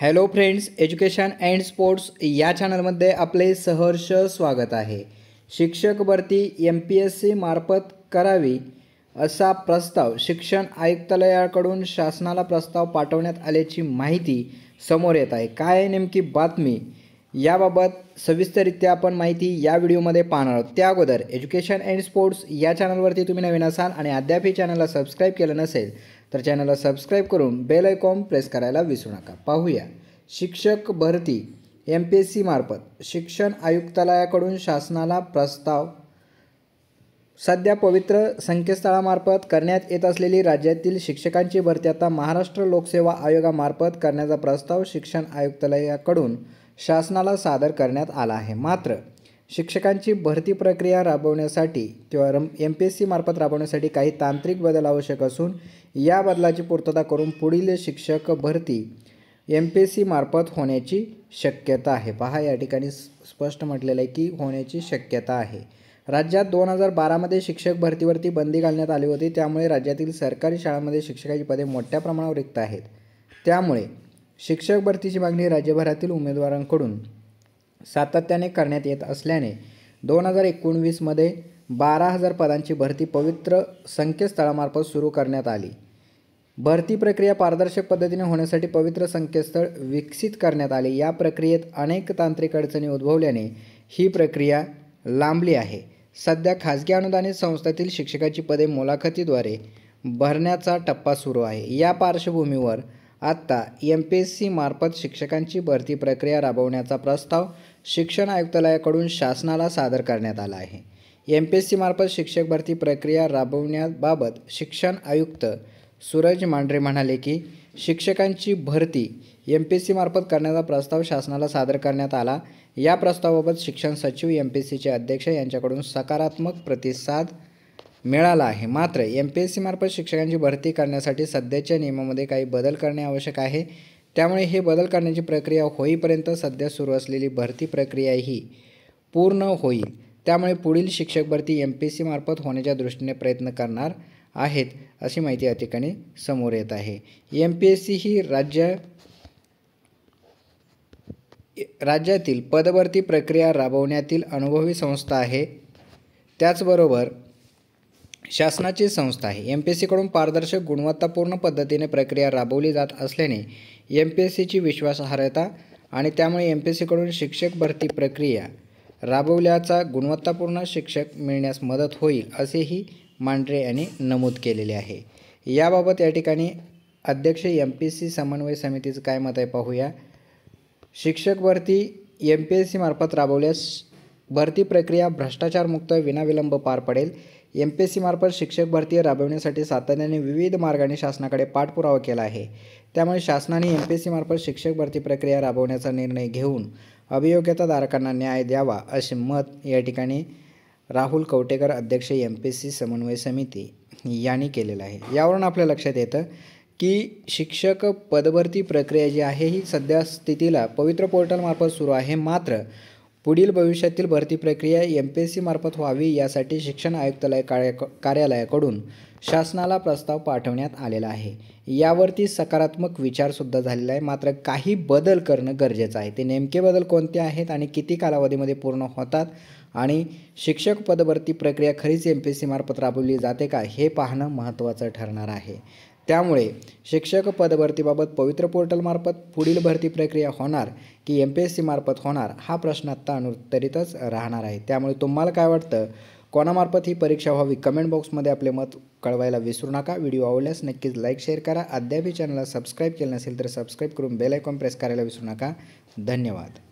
hello friends education and sports या चॅनलमध्ये आपले सहर्ष स्वागत आहे शिक्षक भरती एम पी एस सी मार्फत करावी असा प्रस्ताव शिक्षण आयुक्तालयाकडून शासनाला प्रस्ताव पाठवण्यात आल्याची माहिती समोर येत आहे काय नेमकी बातमी याबाबत सविस्तररित्या आपण माहिती या व्हिडिओमध्ये पाहणार आहोत त्या अगोदर एज्युकेशन अँड स्पोर्ट्स या चॅनलवरती तुम्ही नवीन असाल आणि अद्यापही चॅनलला सबस्क्राईब केलं नसेल तर चॅनलला सबस्क्राईब करून बेल आयकॉन प्रेस करायला विसरू नका पाहूया शिक्षक भरती एम पी एस सीमार्फत शिक्षण आयुक्तालयाकडून शासनाला प्रस्ताव सध्या पवित्र संकेतस्थळामार्फत करण्यात येत असलेली राज्यातील शिक्षकांची भरती आता महाराष्ट्र लोकसेवा आयोगामार्फत करण्याचा प्रस्ताव शिक्षण आयुक्तालयाकडून शासनाला सादर करण्यात आला आहे मात्र शिक्षकांची भरती प्रक्रिया राबवण्यासाठी किंवा रम एम पी एस सी मार्फत राबवण्यासाठी काही तांत्रिक बदल आवश्यक असून या बदलाची पूर्तता करून पुढील शिक्षक भरती एम पी एस सी मार्फत होण्याची शक्यता आहे पहा या ठिकाणी स्पष्ट म्हटलेलं आहे की होण्याची शक्यता आहे राज्यात दोन हजार बारामध्ये शिक्षक भरतीवरती बंदी घालण्यात आली होती त्यामुळे राज्यातील सरकारी शाळांमध्ये शिक्षकाची पदे मोठ्या प्रमाणावर रिक्त आहेत त्यामुळे शिक्षक भरतीची मागणी राज्यभरातील उमेदवारांकडून सातत्याने करण्यात येत असल्याने दोन हजार एकोणवीसमध्ये बारा हजार पदांची भरती पवित्र संकेतस्थळामार्फत सुरू करण्यात आली भरती प्रक्रिया पारदर्शक पद्धतीने होण्यासाठी पवित्र संकेतस्थळ विकसित करण्यात आले या प्रक्रियेत अनेक तांत्रिक अडचणी उद्भवल्याने ही प्रक्रिया लांबली आहे सध्या खाजगी अनुदानित संस्थेतील शिक्षकाची पदे मुलाखतीद्वारे भरण्याचा टप्पा सुरू आहे या पार्श्वभूमीवर आत्ता एम पी एस सी मार्फत शिक्षकांची भरती प्रक्रिया राबवण्याचा प्रस्ताव शिक्षण आयुक्तालयाकडून शासनाला सादर करण्यात आला आहे एम पी एस सी मार्फत शिक्षक भरती प्रक्रिया राबवण्याबाबत शिक्षण आयुक्त सूरज मांढरे म्हणाले की शिक्षकांची भरती एम पी एस सी मार्फत करण्याचा प्रस्ताव शासनाला सादर करण्यात आला या प्रस्तावाबाबत शिक्षण सचिव एम पी एस सीचे अध्यक्ष यांच्याकडून सकारात्मक प्रतिसाद मिळाला आहे मात्र एम पी एस सीमार्फत शिक्षकांची भरती करण्यासाठी सध्याच्या नियमामध्ये काही बदल करणे आवश्यक आहे त्यामुळे हे बदल करण्याची प्रक्रिया होईपर्यंत सध्या सुरू असलेली भरती प्रक्रिया ही पूर्ण होईल त्यामुळे पुढील शिक्षक भरती एम पी एस सीमार्फत होण्याच्या दृष्टीने प्रयत्न करणार आहेत अशी माहिती या ठिकाणी समोर येत आहे एम पी एस सी ही राज्य राज्यातील पदभरती प्रक्रिया राबवण्यातील अनुभवी संस्था आहे त्याचबरोबर शासनाची संस्था आहे एम पी एस सीकडून पारदर्शक गुणवत्तापूर्ण पद्धतीने प्रक्रिया राबवली जात असल्याने एम पी एस सीची विश्वासार्हता आणि त्यामुळे एम पी एस सीकडून शिक्षक भरती प्रक्रिया राबवल्याचा गुणवत्तापूर्ण शिक्षक मिळण्यास मदत होईल असेही मांढरे यांनी नमूद केलेले आहे याबाबत या ठिकाणी अध्यक्ष एम पी एस सी समन्वय समितीचं काय मत आहे पाहूया शिक्षक भरती एम पी एस सीमार्फत राबवल्यास भरती प्रक्रिया भ्रष्टाचारमुक्त विनाविलंब पार पडेल एम पी एस सीमार्फत शिक्षक भरती राबविण्यासाठी सातत्याने विविध मार्गाने शासनाकडे पाठपुरावा केला आहे त्यामुळे शासनाने एम पी एस सीमार्फत शिक्षक भरती प्रक्रिया राबवण्याचा निर्णय घेऊन अभियोग्यताधारकांना न्याय द्यावा असे मत या ठिकाणी राहुल कवटेकर अध्यक्ष एम पी एस सी समन्वय समिती यांनी केलेलं आहे यावरून आपल्या लक्षात येतं की शिक्षक पदभरती प्रक्रिया जी आहे ही सध्या स्थितीला पवित्र पोर्टलमार्फत सुरू आहे मात्र पुढील भविष्यातील भरती प्रक्रिया एम पी एस सीमार्फत व्हावी यासाठी शिक्षण आयुक्तालय कार्य कार्यालयाकडून शासनाला प्रस्ताव पाठवण्यात आलेला आहे यावरती सकारात्मक विचारसुद्धा झालेला आहे मात्र काही बदल करणं गरजेचं आहे ते नेमके बदल कोणते आहेत आणि किती कालावधीमध्ये पूर्ण होतात आणि शिक्षक पदभरती प्रक्रिया खरीच एम पी एस सीमार्फत राबवली जाते का हे पाहणं महत्त्वाचं ठरणार आहे त्यामुळे शिक्षक पदभरतीबाबत पवित्र पोर्टलमार्फत पुढील भरती प्रक्रिया होणार की एम पी एस सीमार्फत होणार हा प्रश्न आत्ता अनुत्तरितच राहणार आहे त्यामुळे तुम्हाला काय वाटतं कोणामार्फत ही परीक्षा व्हावी कमेंट बॉक्समध्ये आपले मत कळवायला विसरू नका व्हिडिओ आवडल्यास नक्कीच लाईक शेअर करा अद्यापही चॅनलला सबस्क्राईब केलं नसेल तर सबस्क्राईब करून बेल आयकॉन प्रेस करायला विसरू नका धन्यवाद